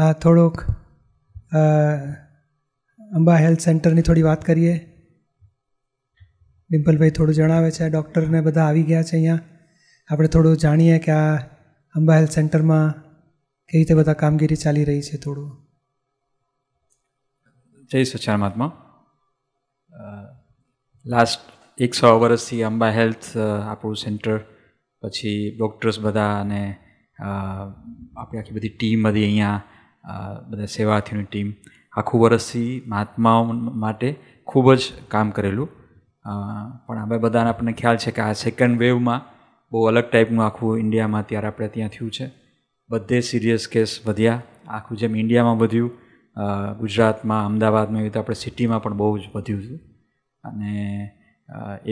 આ થોડુંક અંબા હેલ્થ સેન્ટરની થોડી વાત કરીએ ડિમ્પલભાઈ થોડું જણાવે છે ડૉક્ટરને બધા આવી ગયા છે અહીંયા આપણે થોડું જાણીએ કે આ અંબા હેલ્થ સેન્ટરમાં કેવી રીતે બધા કામગીરી ચાલી રહી છે થોડું જય સચ્ચાર મહાત્મા લાસ્ટ એક સો વર્ષથી અંબા હેલ્થ આપણું સેન્ટર પછી ડૉક્ટર્સ બધા અને આપણી આખી બધી ટીમ બધી અહીંયા બધા સેવાથીની ટીમ આખું વર્ષથી મહાત્માઓ માટે ખૂબ જ કામ કરેલું પણ હવે બધાને આપણને ખ્યાલ છે કે આ સેકન્ડ વેવમાં બહુ અલગ ટાઈપનું આખું ઇન્ડિયામાં ત્યારે આપણે ત્યાં થયું છે બધે સિરિયસ કેસ વધ્યા આખું જેમ ઇન્ડિયામાં વધ્યું ગુજરાતમાં અમદાવાદમાં એવી તો આપણે સિટીમાં પણ બહુ જ વધ્યું છે અને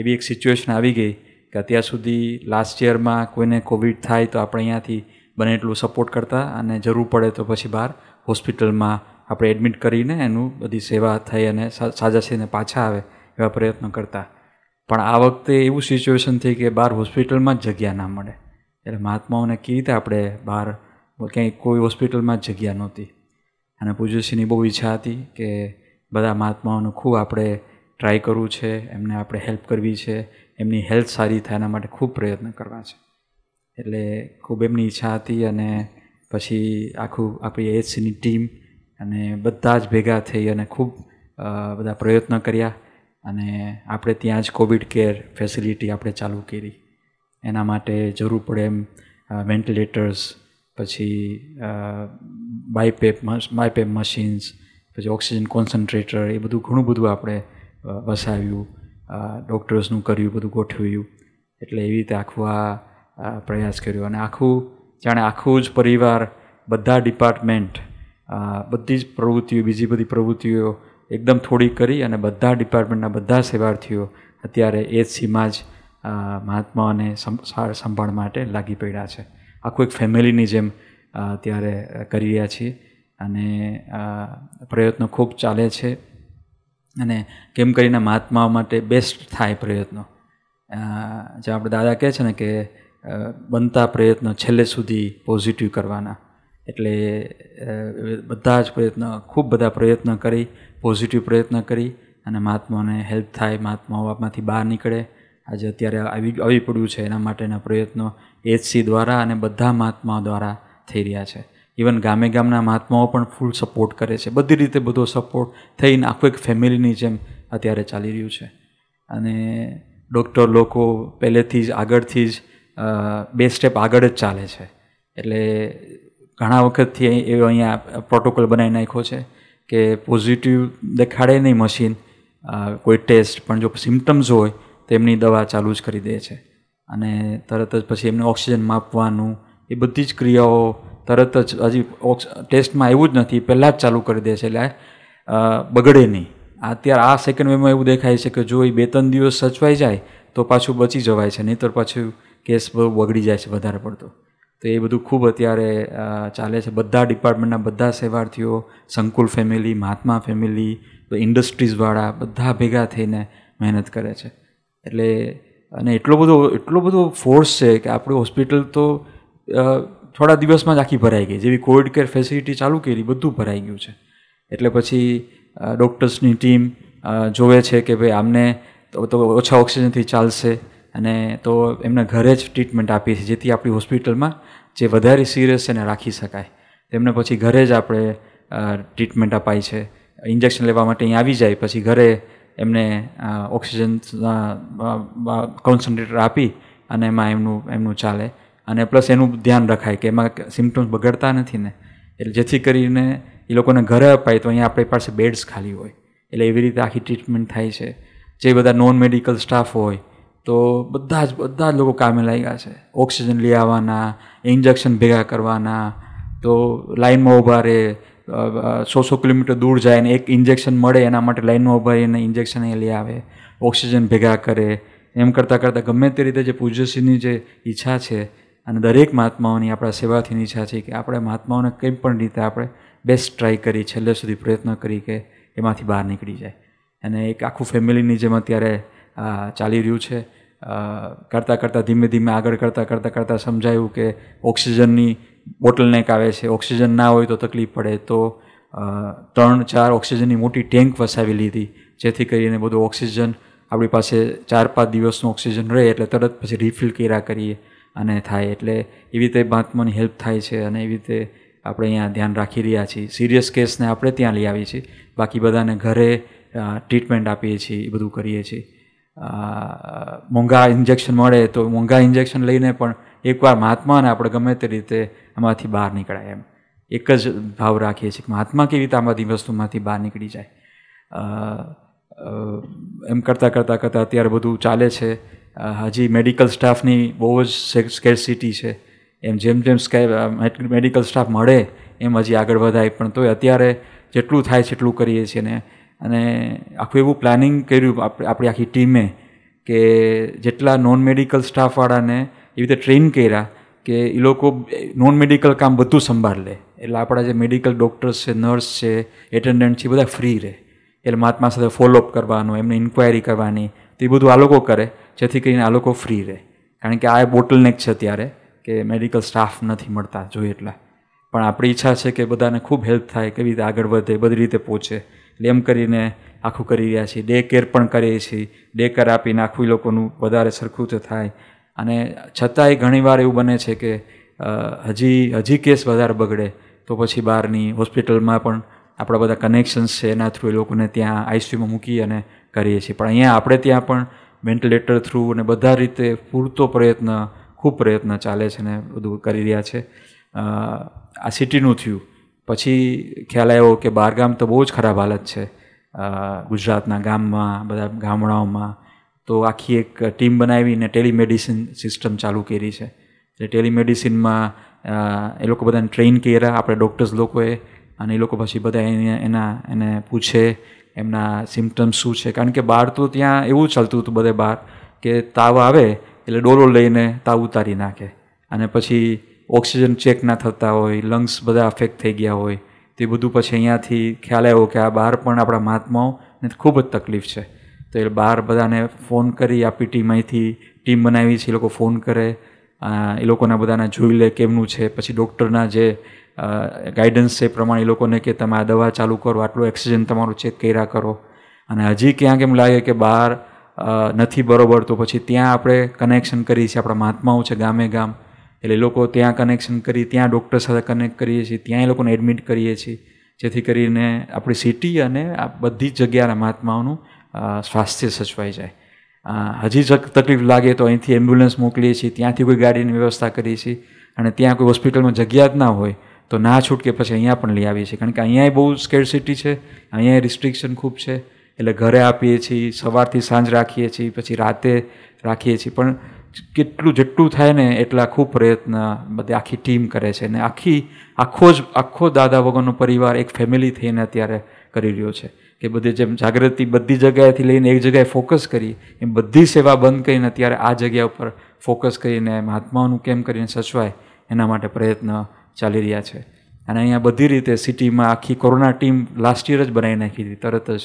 એવી એક સિચ્યુએશન આવી ગઈ કે અત્યાર સુધી લાસ્ટ યરમાં કોઈને કોવિડ થાય તો આપણે અહીંયાથી બને એટલું સપોર્ટ કરતા અને જરૂર પડે તો પછી બહાર હોસ્પિટલમાં આપણે એડમિટ કરીને એનું બધી સેવા થઈ અને સાજા થઈને પાછા આવે એવા પ્રયત્નો કરતા પણ આ વખતે એવું સિચ્યુએશન થઈ કે બહાર હોસ્પિટલમાં જ જગ્યા ના મળે એટલે મહાત્માઓને કેવી રીતે આપણે બહાર ક્યાંય કોઈ હોસ્પિટલમાં જ જગ્યા નહોતી અને પૂજ્યસિંહની બહુ ઈચ્છા હતી કે બધા મહાત્માઓનું ખૂબ આપણે ટ્રાય કરવું છે એમને આપણે હેલ્પ કરવી છે એમની હેલ્થ સારી થાય એના માટે ખૂબ પ્રયત્ન કરવા છે એટલે ખૂબ એમની ઈચ્છા હતી અને પછી આખું આપણી એએચસીની ટીમ અને બધા જ ભેગા થઈ અને ખૂબ બધા પ્રયત્ન કર્યા અને આપણે ત્યાં જ કોવિડ કેર ફેસિલિટી આપણે ચાલુ કરી એના માટે જરૂર પડે એમ વેન્ટિલેટર્સ પછી બાયપેપ બાયપેપ મશીન્સ પછી ઓક્સિજન કોન્સન્ટ્રેટર એ બધું ઘણું બધું આપણે વસાવ્યું ડૉક્ટર્સનું કર્યું બધું ગોઠવ્યું એટલે એવી રીતે આખું આ પ્રયાસ કર્યો અને આખું જાણે આખું જ પરિવાર બધા ડિપાર્ટમેન્ટ બધી જ પ્રવૃત્તિઓ બીજી બધી પ્રવૃત્તિઓ એકદમ થોડી કરી અને બધા ડિપાર્ટમેન્ટના બધા સેવાર્થીઓ અત્યારે એ જ સીમાં જ મહાત્માઓને સંભાળ માટે લાગી પડ્યા છે આખું એક ફેમિલીની જેમ અત્યારે કરી રહ્યા છીએ અને પ્રયત્નો ખૂબ ચાલે છે અને કેમ કરીને મહાત્માઓ માટે બેસ્ટ થાય પ્રયત્નો જે આપણે દાદા કહે છે ને કે બનતા પ્રયત્ન છેલ્લે સુધી પોઝિટિવ કરવાના એટલે બધા જ પ્રયત્ન ખૂબ બધા પ્રયત્ન કરી પોઝિટિવ પ્રયત્ન કરી અને મહાત્માને હેલ્પ થાય મહાત્માઓ બાપમાંથી બહાર નીકળે આજે અત્યારે આવી આવી પડ્યું છે એના માટેના પ્રયત્નો એચસી દ્વારા અને બધા મહાત્માઓ દ્વારા થઈ રહ્યા છે ઇવન ગામે ગામના મહાત્માઓ પણ ફૂલ સપોર્ટ કરે છે બધી રીતે બધો સપોર્ટ થઈને આખું એક ફેમિલીની જેમ અત્યારે ચાલી રહ્યું છે અને ડૉક્ટર લોકો પહેલેથી જ આગળથી જ બે સ્ટેપ આગળ જ ચાલે છે એટલે ઘણા વખતથી એવો અહીંયા પ્રોટોકોલ બનાવી નાખ્યો છે કે પોઝિટિવ દેખાડે નહીં મશીન કોઈ ટેસ્ટ પણ જો સિમ્ટમ્સ હોય તો એમની દવા ચાલુ જ કરી દે છે અને તરત જ પછી એમને ઓક્સિજન માપવાનું એ બધી જ ક્રિયાઓ તરત જ હજી ટેસ્ટમાં એવું જ નથી પહેલાં જ ચાલુ કરી દે છે એટલે બગડે નહીં અત્યારે આ સેકન્ડ વેમાં એવું દેખાય છે કે જો એ બે ત્રણ દિવસ સચવાઈ જાય તો પાછું બચી જવાય છે નહીંતર પાછું કેસ બગડી જાય છે વધારે પડતો તો એ બધું ખૂબ અત્યારે ચાલે છે બધા ડિપાર્ટમેન્ટના બધા સેવાર્થીઓ સંકુલ ફેમિલી મહાત્મા ફેમિલી ઇન્ડસ્ટ્રીઝવાળા બધા ભેગા થઈને મહેનત કરે છે એટલે અને એટલો બધો એટલો બધો ફોર્સ છે કે આપણી હોસ્પિટલ તો થોડા દિવસમાં જ આખી ભરાઈ ગઈ જેવી કોવિડ કેર ફેસિલિટી ચાલુ કરી બધું ભરાઈ ગયું છે એટલે પછી ડૉક્ટર્સની ટીમ જોવે છે કે ભાઈ આમને તો ઓછા ઓક્સિજનથી ચાલશે અને તો એમના ઘરે જ ટ્રીટમેન્ટ આપીએ છીએ જેથી આપણી હોસ્પિટલમાં જે વધારે સિરિયસ એને રાખી શકાય તેમને પછી ઘરે જ આપણે ટ્રીટમેન્ટ અપાય છે ઇન્જેક્શન લેવા માટે અહીં આવી જાય પછી ઘરે એમને ઓક્સિજન કોન્સન્ટ્રેટર આપી અને એમાં એમનું એમનું ચાલે અને પ્લસ એનું ધ્યાન રખાય કે એમાં સિમ્ટમ્સ બગડતા નથી ને એટલે જેથી કરીને એ લોકોને ઘરે અપાય તો અહીંયા આપણી પાસે બેડ્સ ખાલી હોય એટલે એવી રીતે આખી ટ્રીટમેન્ટ થાય છે જે બધા નોન મેડિકલ સ્ટાફ હોય તો બધા જ બધા જ લોકો કામે લાગ્યા છે ઓક્સિજન લઈ આવવાના ઇન્જેક્શન ભેગા કરવાના તો લાઇનમાં ઊભા રહે સો સો કિલોમીટર દૂર જાય ને એક ઇન્જેક્શન મળે એના માટે લાઇનમાં ઊભા રહીને ઇન્જેક્શન એ લઈ આવે ઓક્સિજન ભેગા કરે એમ કરતાં કરતાં ગમે તે રીતે જે પૂજ્યશ્રીની જે ઈચ્છા છે અને દરેક મહાત્માઓની આપણા સેવાથીની ઈચ્છા છે કે આપણે મહાત્માઓને કંઈ પણ રીતે આપણે બેસ્ટ ટ્રાય કરી છેલ્લે સુધી પ્રયત્ન કરી કે એમાંથી બહાર નીકળી જાય અને એક આખું ફેમિલીની જેમ અત્યારે ચાલી રહ્યું છે કરતાં કરતાં ધીમે ધીમે આગળ કરતાં કરતાં કરતાં સમજાયું કે ઓક્સિજનની બોટલનેક આવે છે ઓક્સિજન ના હોય તો તકલીફ પડે તો ત્રણ ચાર ઓક્સિજનની મોટી ટેન્ક વસાવી લીધી જેથી કરીને બધું ઓક્સિજન આપણી પાસે ચાર પાંચ દિવસનું ઓક્સિજન રહે એટલે તરત પછી રિફિલ કર્યા કરીએ અને થાય એટલે એવી રીતે મહાત્માની હેલ્પ થાય છે અને એવી રીતે આપણે અહીંયા ધ્યાન રાખી રહ્યા છીએ સિરિયસ કેસને આપણે ત્યાં લઈ આવીએ છીએ બાકી બધાને ઘરે ટ્રીટમેન્ટ આપીએ છીએ એ બધું કરીએ છીએ મોંઘા ઇન્જેક્શન મળે તો મોંઘા ઇન્જેક્શન લઈને પણ એકવાર મહાત્માને આપણે ગમે તે રીતે આમાંથી બહાર નીકળાય એમ એક જ ભાવ રાખીએ છીએ કે મહાત્મા કેવી રીતે આમાંથી વસ્તુમાંથી બહાર નીકળી જાય એમ કરતાં કરતાં કરતાં અત્યારે બધું ચાલે છે હજી મેડિકલ સ્ટાફની બહુ જ સ્કેરસિટી છે એમ જેમ જેમ મેડિકલ સ્ટાફ મળે એમ હજી આગળ વધાય પણ તોય અત્યારે જેટલું થાય છે એટલું કરીએ છીએ ને અને આખું એવું પ્લાનિંગ કર્યું આપણી આખી ટીમે કે જેટલા નોન મેડિકલ સ્ટાફવાળાને એવી રીતે ટ્રેન કર્યા કે એ લોકો નોન મેડિકલ કામ બધું સંભાળ લે એટલે આપણા જે મેડિકલ ડૉક્ટર્સ છે નર્સ છે એટેન્ડન્ટ છે બધા ફ્રી રહે એટલે મહાત્મા સાથે ફોલોઅપ કરવાનો એમને ઇન્ક્વાયરી કરવાની તો એ બધું આ લોકો કરે જેથી કરીને આ લોકો ફ્રી રહે કારણ કે આ બોટલનેક છે ત્યારે કે મેડિકલ સ્ટાફ નથી મળતા જોઈએ એટલા પણ આપણી ઈચ્છા છે કે બધાને ખૂબ હેલ્પ થાય કેવી રીતે આગળ વધે બધી રીતે પહોંચે એટલે એમ કરીને આખું કરી રહ્યા છીએ ડે કેર પણ કરીએ છીએ ડે કેર આપીને આખું લોકોનું વધારે સરખું તો થાય અને છતાંય ઘણીવાર એવું બને છે કે હજી હજી કેસ વધારે બગડે તો પછી બહારની હોસ્પિટલમાં પણ આપણા બધા કનેક્શન્સ છે એના થ્રુ એ લોકોને ત્યાં આઈસીયુમાં મૂકી અને કરીએ છીએ પણ અહીંયા આપણે ત્યાં પણ વેન્ટિલેટર થ્રુ અને બધા રીતે પૂરતો પ્રયત્ન ખૂબ પ્રયત્ન ચાલે છે ને બધું કરી રહ્યા છે આ સિટીનું થયું પછી ખ્યાલ આવ્યો કે બહારગામ તો બહુ જ ખરાબ હાલત છે ગુજરાતના ગામમાં બધા ગામડાઓમાં તો આખી એક ટીમ બનાવીને ટેલિમેડિસિન સિસ્ટમ ચાલુ કરી છે એટલે ટેલિમેડિસિનમાં એ લોકો બધાને ટ્રેન કર્યા આપણે ડૉક્ટર્સ લોકોએ અને એ લોકો પછી બધા એને એના એને પૂછે એમના સિમ્ટમ્સ શું છે કારણ કે બહાર તો ત્યાં એવું ચાલતું હતું બધે બહાર કે તાવ આવે એટલે ડોલો લઈને તાવ ઉતારી નાખે અને પછી ઓક્સિજન ચેક ના થતા હોય લંગ્સ બધા અફેક્ટ થઈ ગયા હોય તે બધું પછી અહીંયાથી ખ્યાલ આવ્યો કે આ બહાર પણ આપણા મહાત્માઓને ખૂબ જ તકલીફ છે તો એ બહાર બધાને ફોન કરી આપી ટીમ અહીંથી ટીમ બનાવી છે એ લોકો ફોન કરે એ લોકોના બધાને જોઈ લે કેમનું છે પછી ડૉક્ટરના જે ગાઈડન્સ છે એ પ્રમાણે એ લોકોને કે તમે આ દવા ચાલુ કરો આટલું ઓક્સિજન તમારું ચેક કર્યા કરો અને હજી ક્યાંક એમ લાગે કે બહાર નથી બરોબર તો પછી ત્યાં આપણે કનેક્શન કરીએ છીએ આપણા મહાત્માઓ છે ગામે ગામ એટલે લોકો ત્યાં કનેક્શન કરી ત્યાં ડૉક્ટર સાથે કનેક્ટ કરીએ છીએ ત્યાં એ લોકોને એડમિટ કરીએ છીએ જેથી કરીને આપણી સિટી અને આ બધી જ જગ્યાના મહાત્માઓનું સ્વાસ્થ્ય સચવાઈ જાય હજી તકલીફ લાગે તો અહીંથી એમ્બ્યુલન્સ મોકલીએ છીએ ત્યાંથી કોઈ ગાડીની વ્યવસ્થા કરીએ છીએ અને ત્યાં કોઈ હોસ્પિટલમાં જગ્યા જ ના હોય તો ના છૂટકે પછી અહીંયા પણ લઈ આવીએ છીએ કારણ કે અહીંયા બહુ સ્કેર સિટી છે અહીંયા રિસ્ટ્રિક્શન ખૂબ છે એટલે ઘરે આપીએ છીએ સવારથી સાંજ રાખીએ છીએ પછી રાતે રાખીએ છીએ પણ કેટલું જેટલું થાય ને એટલા ખૂબ પ્રયત્ન બધી આખી ટીમ કરે છે ને આખી આખો જ આખો દાદા વગરનો પરિવાર એક ફેમિલી થઈને અત્યારે કરી રહ્યો છે કે બધી જેમ જાગૃતિ બધી જગ્યાએથી લઈને એક જગ્યાએ ફોકસ કરી એમ બધી સેવા બંધ કરીને અત્યારે આ જગ્યા ઉપર ફોકસ કરીને મહાત્માઓનું કેમ કરીને સચવાય એના માટે પ્રયત્ન ચાલી રહ્યા છે અને અહીંયા બધી રીતે સિટીમાં આખી કોરોના ટીમ લાસ્ટ યર જ બનાવી નાખી હતી તરત જ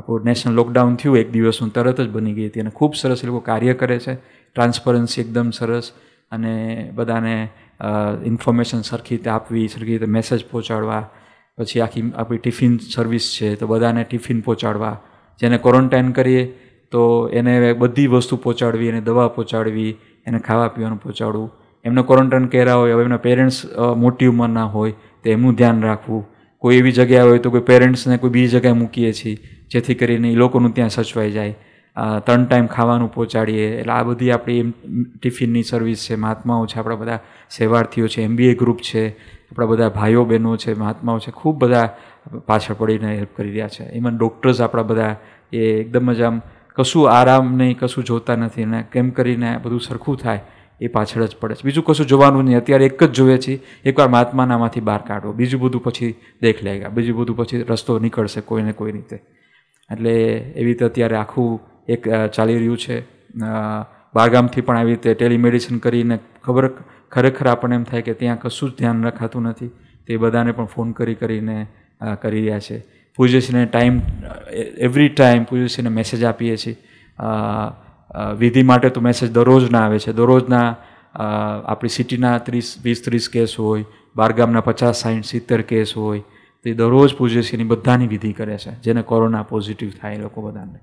આપણું નેશનલ લોકડાઉન થયું એક દિવસનું તરત જ બની ગઈ હતી અને ખૂબ સરસ એ લોકો કાર્ય કરે છે ટ્રાન્સપરન્સી એકદમ સરસ અને બધાને ઇન્ફોર્મેશન સરખી રીતે આપવી સરખી રીતે મેસેજ પહોંચાડવા પછી આખી આપણી ટિફિન સર્વિસ છે તો બધાને ટિફિન પહોંચાડવા જેને ક્વોરન્ટાઇન કરીએ તો એને બધી વસ્તુ પહોંચાડવી એને દવા પહોંચાડવી એને ખાવા પીવાનું પહોંચાડવું એમને ક્વોરન્ટાઇન કર્યા હોય હવે એમના પેરેન્ટ્સ મોટી ઉંમરના હોય તો એમનું ધ્યાન રાખવું કોઈ એવી જગ્યા હોય તો કોઈ પેરેન્ટ્સને કોઈ બીજી જગ્યાએ મૂકીએ છીએ જેથી કરીને એ લોકોનું ત્યાં સચવાઈ જાય ત્રણ ટાઈમ ખાવાનું પહોંચાડીએ એટલે આ બધી આપણી એમ ટિફિનની સર્વિસ છે મહાત્માઓ છે આપણા બધા સેવાર્થીઓ છે એમબીએ ગ્રુપ છે આપણા બધા ભાઈઓ બહેનો છે મહાત્માઓ છે ખૂબ બધા પાછળ પડીને હેલ્પ કરી રહ્યા છે ઇવન ડૉક્ટર્સ આપણા બધા એ એકદમ જ આમ કશું આરામ નહીં કશું જોતા નથી અને કેમ કરીને બધું સરખું થાય એ પાછળ જ પડે છે બીજું કશું જોવાનું નહીં અત્યારે એક જ જોઈએ છીએ એકવાર મહાત્માનામાંથી બહાર કાઢવો બીજું બધું પછી દેખ લેગા બીજું બધું પછી રસ્તો નીકળશે કોઈને કોઈ રીતે એટલે એવી રીતે અત્યારે આખું એક ચાલી રહ્યું છે બારગામથી પણ આવી રીતે ટેલિમેડિસિન કરીને ખબર ખરેખર આપણને એમ થાય કે ત્યાં કશું જ ધ્યાન રખાતું નથી તે બધાને પણ ફોન કરી કરીને કરી રહ્યા છે પૂજ્યશ્રીને ટાઈમ એવરી ટાઈમ પૂજ્યશ્રીને મેસેજ આપીએ છીએ વિધિ માટે તો મેસેજ દરરોજના આવે છે દરરોજના આપણી સિટીના ત્રીસ વીસ ત્રીસ કેસ હોય બારગામના પચાસ સાઠ સિત્તેર કેસ હોય તે દરરોજ પૂજ્યશ્રીની બધાની વિધિ કરે છે જેને કોરોના પોઝિટિવ થાય એ લોકો બધાને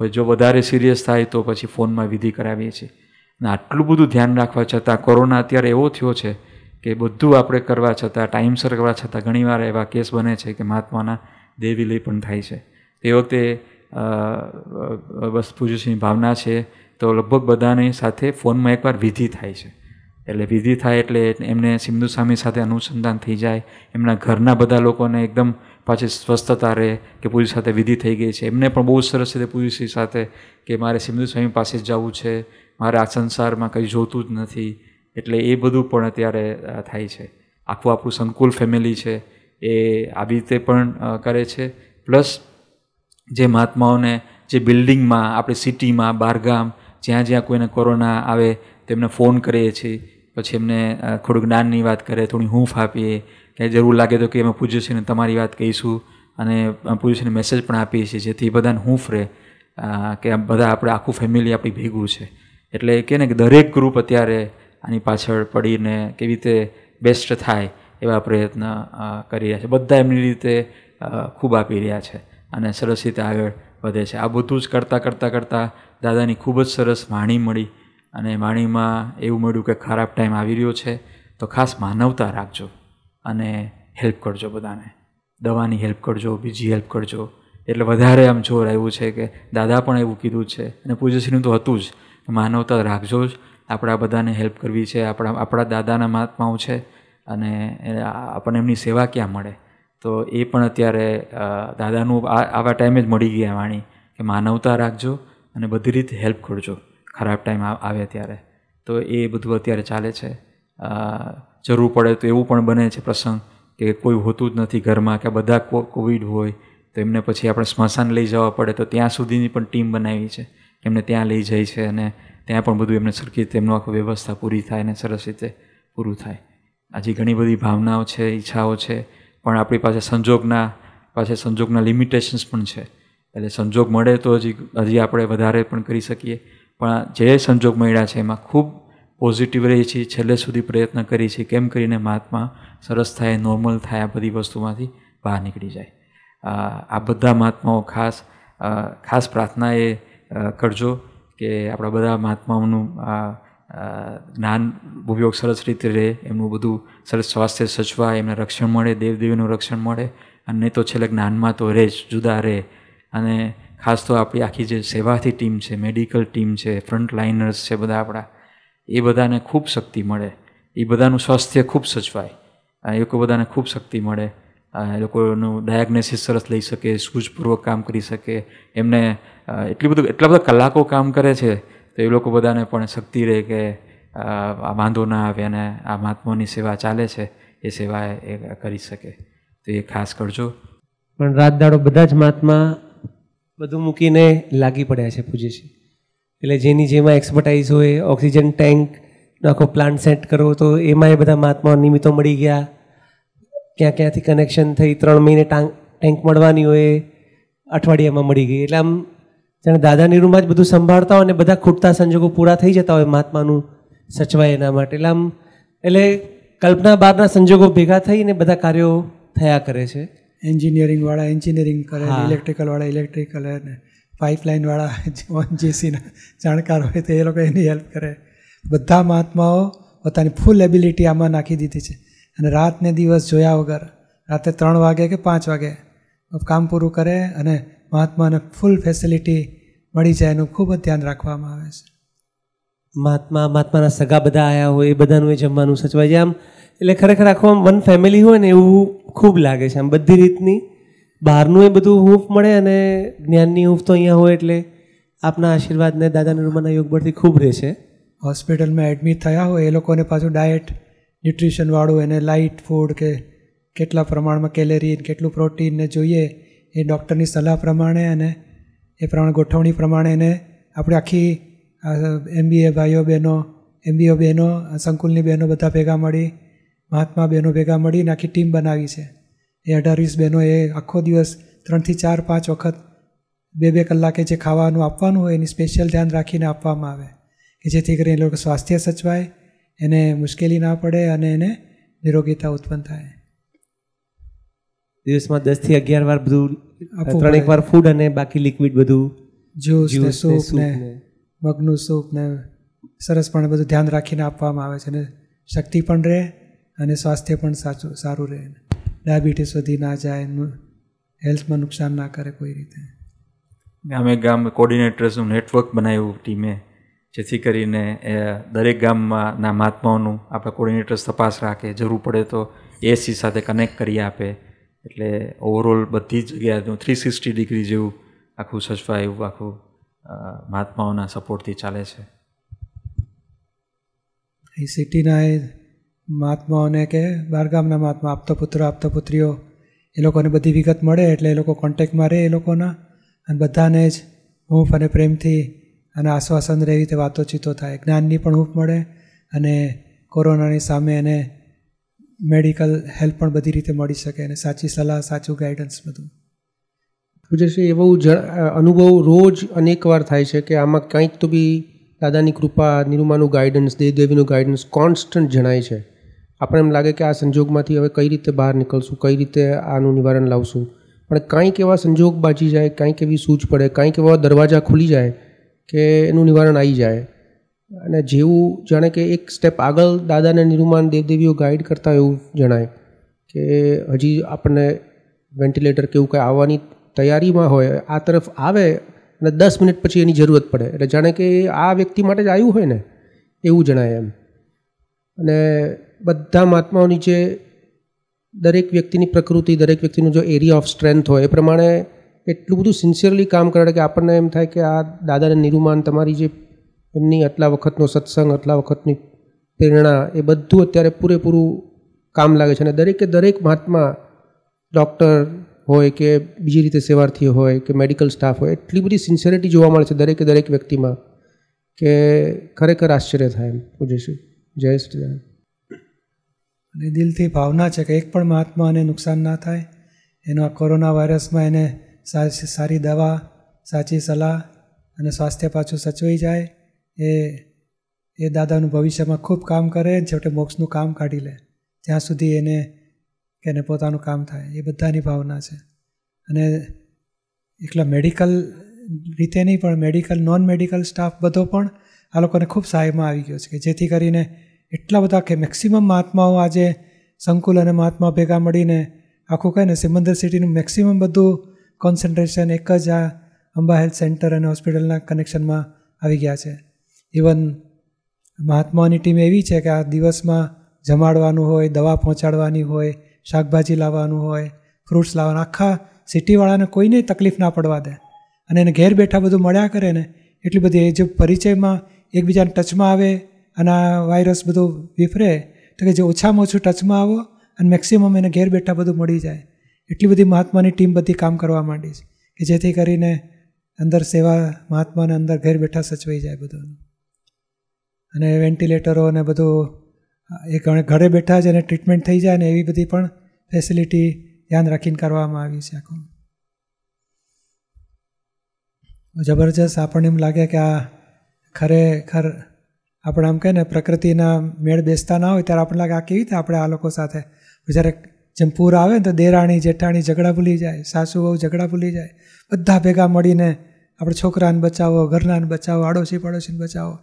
પછી જો વધારે સિરિયસ થાય તો પછી ફોનમાં વિધિ કરાવીએ છીએ અને આટલું બધું ધ્યાન રાખવા છતાં કોરોના અત્યારે એવો થયો છે કે બધું આપણે કરવા છતાં ટાઈમસર કરવા છતાં ઘણીવાર એવા કેસ બને છે કે મહાત્માના દેવીલય પણ થાય છે તે વખતે બસ પૂજ્યસિંહ ભાવના છે તો લગભગ બધાની સાથે ફોનમાં એકવાર વિધિ થાય છે એટલે વિધિ થાય એટલે એમને સિંધુ સ્વામી સાથે અનુસંધાન થઈ જાય એમના ઘરના બધા લોકોને એકદમ પાછી સ્વસ્થતા રહે કે પૂરી સાથે વિધિ થઈ ગઈ છે એમને પણ બહુ સરસ રીતે પૂરી સાથે કે મારે સિંધુ સ્વામી પાસે જવું છે મારે આ સંસારમાં કંઈ જોતું જ નથી એટલે એ બધું પણ અત્યારે થાય છે આખું આપણું સંકુલ ફેમિલી છે એ આવી રીતે પણ કરે છે પ્લસ જે મહાત્માઓને જે બિલ્ડિંગમાં આપણે સિટીમાં બહારગામ જ્યાં જ્યાં કોઈને કોરોના આવે તેમને ફોન કરીએ છીએ પછી એમને થોડું જ્ઞાનની વાત કરે થોડી હૂંફ આપીએ કે જરૂર લાગે તો કે અમે પૂજ્યશ્રીને તમારી વાત કહીશું અને પૂજ્યશ્રીને મેસેજ પણ આપીએ છીએ જેથી બધાને હૂંફ રહે કે બધા આપણે આખું ફેમિલી આપણી ભેગું છે એટલે કે ને કે દરેક ગ્રુપ અત્યારે આની પાછળ પડીને કેવી રીતે બેસ્ટ થાય એવા પ્રયત્ન કરી રહ્યા છે બધા એમની રીતે ખૂબ આપી રહ્યા છે અને સરસ રીતે આગળ વધે છે આ બધું જ કરતાં કરતાં કરતાં દાદાની ખૂબ જ સરસ વાણી મળી અને વાણીમાં એવું મળ્યું કે ખરાબ ટાઈમ આવી રહ્યો છે તો ખાસ માનવતા રાખજો અને હેલ્પ કરજો બધાને દવાની હેલ્પ કરજો બીજી હેલ્પ કરજો એટલે વધારે આમ જોર આવ્યું છે કે દાદા પણ એવું કીધું છે અને પૂજ્યશ્રીનું તો હતું જ માનવતા રાખજો જ આપણા બધાને હેલ્પ કરવી છે આપણા આપણા દાદાના મહાત્માઓ છે અને આપણને એમની સેવા ક્યાં મળે તો એ પણ અત્યારે દાદાનું આવા ટાઈમે જ મળી ગયા વાણી કે માનવતા રાખજો અને બધી રીતે હેલ્પ કરજો ખરાબ ટાઈમ આવે ત્યારે તો એ બધું અત્યારે ચાલે છે જરૂર પડે તો એવું પણ બને છે પ્રસંગ કે કોઈ હોતું જ નથી ઘરમાં કે બધા કોવિડ હોય તો એમને પછી આપણે સ્મશાન લઈ જવા પડે તો ત્યાં સુધીની પણ ટીમ બનાવી છે એમને ત્યાં લઈ જાય છે અને ત્યાં પણ બધું એમને સરખી રીતે એમનું આખું વ્યવસ્થા પૂરી થાય અને સરસ રીતે પૂરું થાય આજે ઘણી બધી ભાવનાઓ છે ઈચ્છાઓ છે પણ આપણી પાસે સંજોગના પાસે સંજોગના લિમિટેશન્સ પણ છે એટલે સંજોગ મળે તો હજી હજી આપણે વધારે પણ કરી શકીએ પણ જે સંજોગ મળ્યા છે એમાં ખૂબ પોઝિટિવ રહી છીએ છેલ્લે સુધી પ્રયત્ન કરીએ છીએ કેમ કરીને મહાત્મા સરસ થાય નોર્મલ થાય આ બધી વસ્તુમાંથી બહાર નીકળી જાય આ બધા મહાત્માઓ ખાસ ખાસ પ્રાર્થના એ કરજો કે આપણા બધા મહાત્માઓનું જ્ઞાન ઉપયોગ સરસ રીતે રહે એમનું બધું સરસ સ્વાસ્થ્ય સચવાય એમને રક્ષણ મળે દેવદેવીનું રક્ષણ મળે અને નહીં તો છેલ્લે જ્ઞાનમાં તો રહે જ જુદા રહે અને ખાસ તો આપણી આખી જે સેવાથી ટીમ છે મેડિકલ ટીમ છે ફ્રન્ટ લાઇનર્સ છે બધા આપણા એ બધાને ખૂબ શક્તિ મળે એ બધાનું સ્વાસ્થ્ય ખૂબ સચવાય એ લોકો બધાને ખૂબ શક્તિ મળે એ લોકોનું ડાયગ્નેસિસ સરસ લઈ શકે સૂઝપૂર્વક કામ કરી શકે એમને એટલી બધું એટલા બધા કલાકો કામ કરે છે તો એ લોકો બધાને પણ શક્તિ રહે કે આ વાંધો ના આવે અને આ મહાત્માની સેવા ચાલે છે એ સેવા એ કરી શકે તો એ ખાસ કરજો પણ રાત દાડો બધા જ મહાત્મા બધું મૂકીને લાગી પડ્યા છે પૂજ્યશ્રી એટલે જેની જેમાં એક્સપર્ટાઇઝ હોય ઓક્સિજન ટેન્કનો આખો પ્લાન્ટ સેટ કરવો તો એમાં એ બધા મહાત્મા નિમિત્તો મળી ગયા ક્યાં ક્યાંથી કનેક્શન થઈ ત્રણ મહિને ટાંક ટેન્ક મળવાની હોય અઠવાડિયામાં મળી ગઈ એટલે આમ જાણે દાદાની રૂમમાં જ બધું સંભાળતા હોય અને બધા ખૂટતા સંજોગો પૂરા થઈ જતા હોય મહાત્માનું સચવાય એના માટે એટલે આમ એટલે કલ્પના બહારના સંજોગો ભેગા થઈને બધા કાર્યો થયા કરે છે એન્જિનિયરિંગવાળા એન્જિનિયરિંગ કરે ઇલેક્ટ્રિકલવાળા ઇલેક્ટ્રિકલ અને પાઇપલાઇનવાળા જેસીના જાણકાર હોય તો એ લોકો એની હેલ્પ કરે બધા મહાત્માઓ પોતાની ફૂલ એબિલિટી આમાં નાખી દીધી છે અને રાતને દિવસ જોયા વગર રાતે ત્રણ વાગે કે પાંચ વાગે કામ પૂરું કરે અને મહાત્માને ફૂલ ફેસિલિટી મળી જાય એનું ખૂબ જ ધ્યાન રાખવામાં આવે છે મહાત્મા મહાત્માના સગા બધા આવ્યા હોય એ બધાનું એ જમવાનું સચવાય છે આમ એટલે ખરેખર આખો આમ વન ફેમિલી હોય ને એવું ખૂબ લાગે છે આમ બધી રીતની બહારનું એ બધું હૂંફ મળે અને જ્ઞાનની હૂંફ તો અહીંયા હોય એટલે આપના આશીર્વાદને દાદાની રૂમાના પરથી ખૂબ રહેશે હોસ્પિટલમાં એડમિટ થયા હોય એ લોકોને પાછું ડાયટ ન્યુટ્રિશનવાળું એને લાઇટ ફૂડ કે કેટલા પ્રમાણમાં કેલેરી કેટલું પ્રોટીનને જોઈએ એ ડૉક્ટરની સલાહ પ્રમાણે અને એ પ્રમાણે ગોઠવણી પ્રમાણે એને આપણે આખી એમબીએ ભાઈઓ બહેનો એમબીઓ બહેનો સંકુલની બહેનો બધા ભેગા મળી મહાત્મા બહેનો ભેગા મળીને આખી ટીમ બનાવી છે એ અઢાર વીસ એ આખો દિવસ ત્રણથી ચાર પાંચ વખત બે બે કલાકે જે ખાવાનું આપવાનું હોય એની સ્પેશિયલ ધ્યાન રાખીને આપવામાં આવે કે જેથી કરીને એ લોકો સ્વાસ્થ્ય સચવાય એને મુશ્કેલી ના પડે અને એને નિરોગીતા ઉત્પન્ન થાય દિવસમાં દસ થી અગિયાર વાર બધું ત્રણેક વાર ફૂડ અને બાકી લિક્વિડ બધું જ્યુસ ને સૂપ ને મગનું સૂપ ને સરસ પણ બધું ધ્યાન રાખીને આપવામાં આવે છે અને શક્તિ પણ રહે અને સ્વાસ્થ્ય પણ સાચું સારું રહે ડાયાબિટીસ વધી ના જાય હેલ્થમાં નુકસાન ના કરે કોઈ રીતે ગામે ગામ કોર્ડિનેટર્સનું નેટવર્ક બનાવ્યું ટીમે જેથી કરીને દરેક ગામમાં ના મહાત્માઓનું આપણા કોર્ડિનેટર્સ તપાસ રાખે જરૂર પડે તો એસી સાથે કનેક્ટ કરી આપે એટલે ઓવરઓલ બધી જગ્યાનું થ્રી સિક્સટી ડિગ્રી જેવું આખું સચવાય એવું આખું મહાત્માઓના સપોર્ટથી ચાલે છે સિટીના મહાત્માઓને કે બહારગામના મહાત્મા આપતો પુત્રો આપતો પુત્રીઓ એ લોકોને બધી વિગત મળે એટલે એ લોકો કોન્ટેક્ટમાં રહે એ લોકોના અને બધાને જ હૂંફ અને પ્રેમથી અને આશ્વાસન રહે વાતો વાતોચીતો થાય જ્ઞાનની પણ હૂંફ મળે અને કોરોનાની સામે એને મેડિકલ હેલ્પ પણ બધી રીતે મળી શકે અને સાચી સલાહ સાચું ગાઈડન્સ બધું પૂજ્યશ્રી એવો અનુભવ રોજ અનેકવાર થાય છે કે આમાં કંઈક તો બી દાદાની કૃપા નિરૂમાનું ગાઈડન્સ દેવદેવીનું ગાઈડન્સ કોન્સ્ટન્ટ જણાય છે આપણે એમ લાગે કે આ સંજોગમાંથી હવે કઈ રીતે બહાર નીકળશું કઈ રીતે આનું નિવારણ લાવશું પણ કાંઈક એવા સંજોગ બાજી જાય કાંઈક એવી સૂચ પડે કાંઈક એવા દરવાજા ખુલી જાય કે એનું નિવારણ આવી જાય અને જેવું જાણે કે એક સ્ટેપ આગળ દાદાને નિરૂમાન દેવદેવીઓ ગાઈડ કરતા એવું જણાય કે હજી આપણને વેન્ટિલેટર કે એવું કંઈ આવવાની તૈયારીમાં હોય આ તરફ આવે અને દસ મિનિટ પછી એની જરૂરત પડે એટલે જાણે કે આ વ્યક્તિ માટે જ આવ્યું હોય ને એવું જણાય એમ અને બધા મહાત્માઓની જે દરેક વ્યક્તિની પ્રકૃતિ દરેક વ્યક્તિનું જો એરિયા ઓફ સ્ટ્રેન્થ હોય એ પ્રમાણે એટલું બધું સિન્સિયરલી કામ કરે કે આપણને એમ થાય કે આ દાદાને નિરૂમાન તમારી જે એમની આટલા વખતનો સત્સંગ આટલા વખતની પ્રેરણા એ બધું અત્યારે પૂરેપૂરું કામ લાગે છે અને દરેકે દરેક મહાત્મા ડૉક્ટર હોય કે બીજી રીતે સેવાર્થી હોય કે મેડિકલ સ્ટાફ હોય એટલી બધી સિન્સિયરિટી જોવા મળે છે દરેકે દરેક વ્યક્તિમાં કે ખરેખર આશ્ચર્ય થાય એમ પૂજે જય શ્રી અને દિલથી ભાવના છે કે એક પણ મહાત્માને નુકસાન ના થાય એનો આ કોરોના વાયરસમાં એને સારી દવા સાચી સલાહ અને સ્વાસ્થ્ય પાછું સચવાઈ જાય એ એ દાદાનું ભવિષ્યમાં ખૂબ કામ કરે છેવટે મોક્ષનું કામ કાઢી લે જ્યાં સુધી એને એને પોતાનું કામ થાય એ બધાની ભાવના છે અને એટલા મેડિકલ રીતે નહીં પણ મેડિકલ નોન મેડિકલ સ્ટાફ બધો પણ આ લોકોને ખૂબ સહાયમાં આવી ગયો છે કે જેથી કરીને એટલા બધા કે મેક્સિમમ મહાત્માઓ આજે સંકુલ અને મહાત્મા ભેગા મળીને આખું કહે ને સિમંદર સિટીનું મેક્સિમમ બધું કોન્સન્ટ્રેશન એક જ આ અંબા હેલ્થ સેન્ટર અને હોસ્પિટલના કનેક્શનમાં આવી ગયા છે ઇવન મહાત્માઓની ટીમ એવી છે કે આ દિવસમાં જમાડવાનું હોય દવા પહોંચાડવાની હોય શાકભાજી લાવવાનું હોય ફ્રૂટ્સ લાવવાનું આખા સિટીવાળાને કોઈને તકલીફ ના પડવા દે અને એને ઘેર બેઠા બધું મળ્યા કરે ને એટલી બધી એ જે પરિચયમાં એકબીજાને ટચમાં આવે અને આ વાયરસ બધો વિફરે તો કે જે ઓછામાં ઓછું ટચમાં આવો અને મેક્સિમમ એને ઘેર બેઠા બધું મળી જાય એટલી બધી મહાત્માની ટીમ બધી કામ કરવા માંડી છે કે જેથી કરીને અંદર સેવા મહાત્માને અંદર ઘેર બેઠા સચવાઈ જાય બધું અને વેન્ટિલેટરો અને બધું એ ઘરે બેઠા જ એને ટ્રીટમેન્ટ થઈ જાય ને એવી બધી પણ ફેસિલિટી ધ્યાન રાખીને કરવામાં આવી છે આખું જબરજસ્ત આપણને એમ લાગે કે આ ખરેખર આપણે આમ કહે ને પ્રકૃતિના મેળ બેસતા ના હોય ત્યારે આપણને લાગે આ કેવી રીતે આપણે આ લોકો સાથે જ્યારે જેમ પૂર આવે ને તો દેરાણી જેઠાણી ઝઘડા ભૂલી જાય સાસુ વહુ ઝઘડા ભૂલી જાય બધા ભેગા મળીને આપણે છોકરાને બચાવો ઘરનાને બચાવો આડોશી પડોશીને બચાવો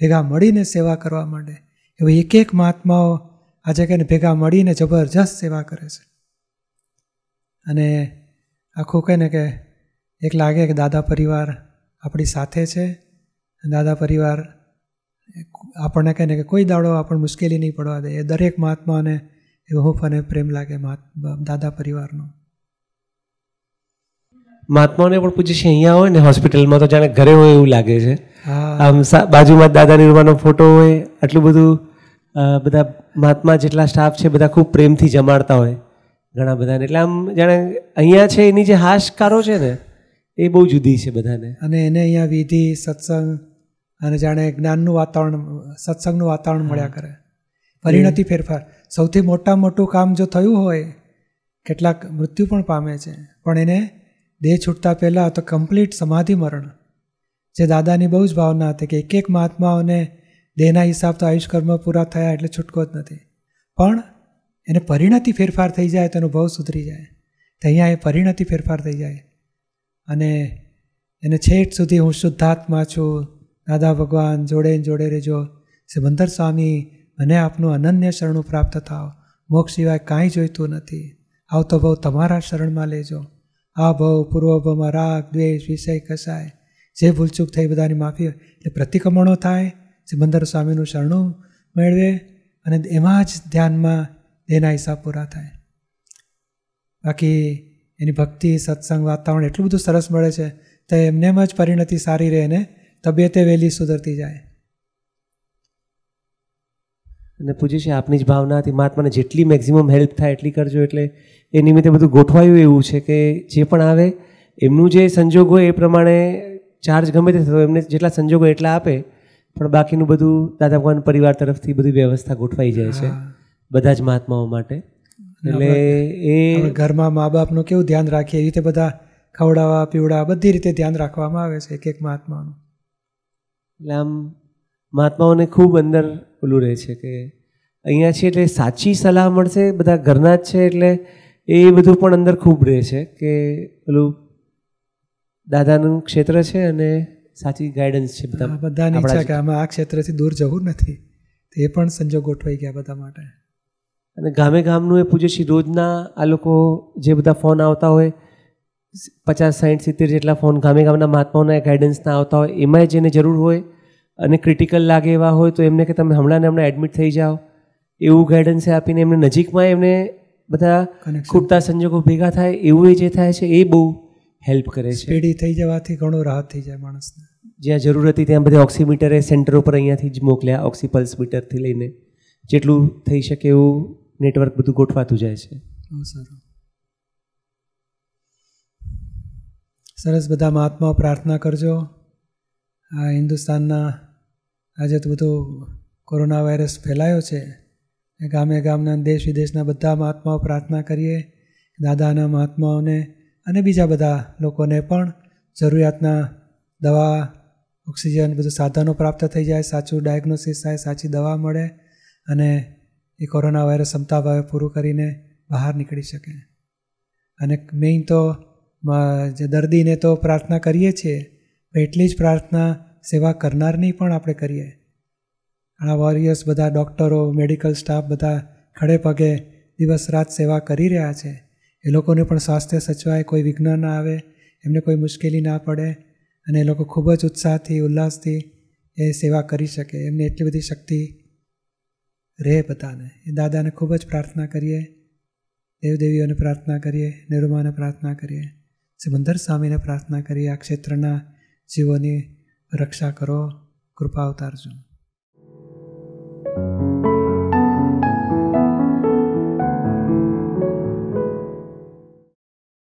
ભેગા મળીને સેવા કરવા માંડે એવી એક એક મહાત્માઓ આજે કહીને ભેગા મળીને જબરજસ્ત સેવા કરે છે અને આખું કહે ને કે એક લાગે કે દાદા પરિવાર આપણી સાથે છે દાદા પરિવાર આપણને કહીને કે કોઈ દાડો આપણને મુશ્કેલી નહીં પડવા દે એ દરેક મહાત્માને એવો હૂફ અને પ્રેમ લાગે દાદા પરિવારનો મહાત્માઓને પણ પૂછે છે અહીંયા હોય ને હોસ્પિટલમાં તો જાણે ઘરે હોય એવું લાગે છે આમ બાજુમાં દાદા નિર્માનો ફોટો હોય આટલું બધું બધા મહાત્મા જેટલા સ્ટાફ છે બધા ખૂબ પ્રેમથી જમાડતા હોય ઘણા બધાને એટલે આમ જાણે અહીંયા છે એની જે હાશકારો છે ને એ બહુ જુદી છે બધાને અને એને અહીંયા વિધિ સત્સંગ અને જાણે જ્ઞાનનું વાતાવરણ સત્સંગનું વાતાવરણ મળ્યા કરે પરિણતિ ફેરફાર સૌથી મોટા મોટું કામ જો થયું હોય કેટલાક મૃત્યુ પણ પામે છે પણ એને દેહ છૂટતા પહેલાં તો કમ્પ્લીટ સમાધિ મરણ જે દાદાની બહુ જ ભાવના હતી કે એક એક મહાત્માઓને દેહના હિસાબ તો આયુષ્કર્મ પૂરા થયા એટલે છૂટકો જ નથી પણ એને પરિણતિ ફેરફાર થઈ જાય તેનો ભાવ સુધરી જાય તો અહીંયા એ પરિણતિ ફેરફાર થઈ જાય અને એને છેટ સુધી હું શુદ્ધાત્મા છું દાદા ભગવાન જોડે જોડે રહેજો સિમંદર સ્વામી મને આપનું અનન્ય શરણું પ્રાપ્ત થાવ મોક્ષ સિવાય કાંઈ જોઈતું નથી આવતો ભાવ તમારા શરણમાં લેજો આ ભાવ પૂર્વભાવમાં રાગ દ્વેષ વિષય કસાય જે ભૂલચૂક થઈ બધાની માફી એટલે પ્રતિક્રમણો થાય સિમંદર સ્વામીનું શરણું મેળવે અને એમાં જ ધ્યાનમાં એના હિસાબ પૂરા થાય બાકી એની ભક્તિ સત્સંગ વાતાવરણ એટલું બધું સરસ મળે છે તો એમને એમ જ પરિણતિ સારી રહે એને તબિયતે વહેલી સુધરતી જાય અને પૂછે છે આપની જ ભાવનાથી હતી મહાત્માને જેટલી મેક્ઝિમમ હેલ્પ થાય એટલી કરજો એટલે એ નિમિત્તે બધું ગોઠવાયું એવું છે કે જે પણ આવે એમનું જે સંજોગ હોય એ પ્રમાણે ચાર્જ ગમે તે થતો એમને જેટલા સંજોગો એટલા આપે પણ બાકીનું બધું દાદા ભગવાન પરિવાર તરફથી બધી વ્યવસ્થા ગોઠવાઈ જાય છે બધા જ મહાત્માઓ માટે એટલે એ ઘરમાં મા બાપનું કેવું ધ્યાન રાખીએ એ રીતે બધા ખવડાવવા પીવડાવવા બધી રીતે ધ્યાન રાખવામાં આવે છે એક એક મહાત્માનું એટલે આમ મહાત્માઓને ખૂબ અંદર ઓલું રહે છે કે અહીંયા છે એટલે સાચી સલાહ મળશે બધા ઘરના જ છે એટલે એ બધું પણ અંદર ખૂબ રહે છે કે ઓલું દાદાનું ક્ષેત્ર છે અને સાચી ગાઈડન્સ છે બધા બધાની ઈચ્છા કે આમાં આ ક્ષેત્રથી દૂર જવું નથી તે પણ સંજોગ ગોઠવાઈ ગયા બધા માટે અને ગામે ગામનું એ પૂજે છે રોજના આ લોકો જે બધા ફોન આવતા હોય પચાસ સાઠ સિત્તેર જેટલા ફોન ગામે ગામના મહાત્માઓના ગાઈડન્સના આવતા હોય એમાંય જેને જરૂર હોય અને ક્રિટિકલ લાગે એવા હોય તો એમને કે તમે હમણાં ને હમણાં એડમિટ થઈ જાઓ એવું ગાઈડન્સ આપીને એમને નજીકમાં એમને બધા ખૂટતા સંજોગો ભેગા થાય એવું એ જે થાય છે એ બહુ હેલ્પ કરે છે પેઢી થઈ જવાથી ઘણો રાહત થઈ જાય માણસને જ્યાં જરૂર હતી ત્યાં બધા ઓક્સીમીટરે સેન્ટર ઉપર અહીંયાથી જ મોકલ્યા ઓક્સીપલ્સ મીટરથી લઈને જેટલું થઈ શકે એવું નેટવર્ક બધું ગોઠવાતું જાય છે બહુ સારું સરસ બધા મહાત્માઓ પ્રાર્થના કરજો આ હિન્દુસ્તાનના આજે તો બધો કોરોના વાયરસ ફેલાયો છે ગામે ગામના દેશ વિદેશના બધા મહાત્માઓ પ્રાર્થના કરીએ દાદાના મહાત્માઓને અને બીજા બધા લોકોને પણ જરૂરિયાતના દવા ઓક્સિજન બધું સાધનો પ્રાપ્ત થઈ જાય સાચું ડાયગ્નોસિસ થાય સાચી દવા મળે અને એ કોરોના વાયરસ ક્ષમતાભાવે પૂરું કરીને બહાર નીકળી શકે અને મેઇન તો જે દર્દીને તો પ્રાર્થના કરીએ છીએ એટલી જ પ્રાર્થના સેવા કરનારની પણ આપણે કરીએ ઘણા વોરિયર્સ બધા ડૉક્ટરો મેડિકલ સ્ટાફ બધા ખડે પગે દિવસ રાત સેવા કરી રહ્યા છે એ લોકોને પણ સ્વાસ્થ્ય સચવાય કોઈ વિઘ્ન ના આવે એમને કોઈ મુશ્કેલી ના પડે અને એ લોકો ખૂબ જ ઉત્સાહથી ઉલ્લાસથી એ સેવા કરી શકે એમને એટલી બધી શક્તિ રહે બધાને એ દાદાને ખૂબ જ પ્રાર્થના કરીએ દેવદેવીઓને પ્રાર્થના કરીએ નિરૂમાને પ્રાર્થના કરીએ સિમંદર સ્વામીને પ્રાર્થના કરી આ ક્ષેત્રના જીવોની રક્ષા કરો કૃપા અવતારજો thank you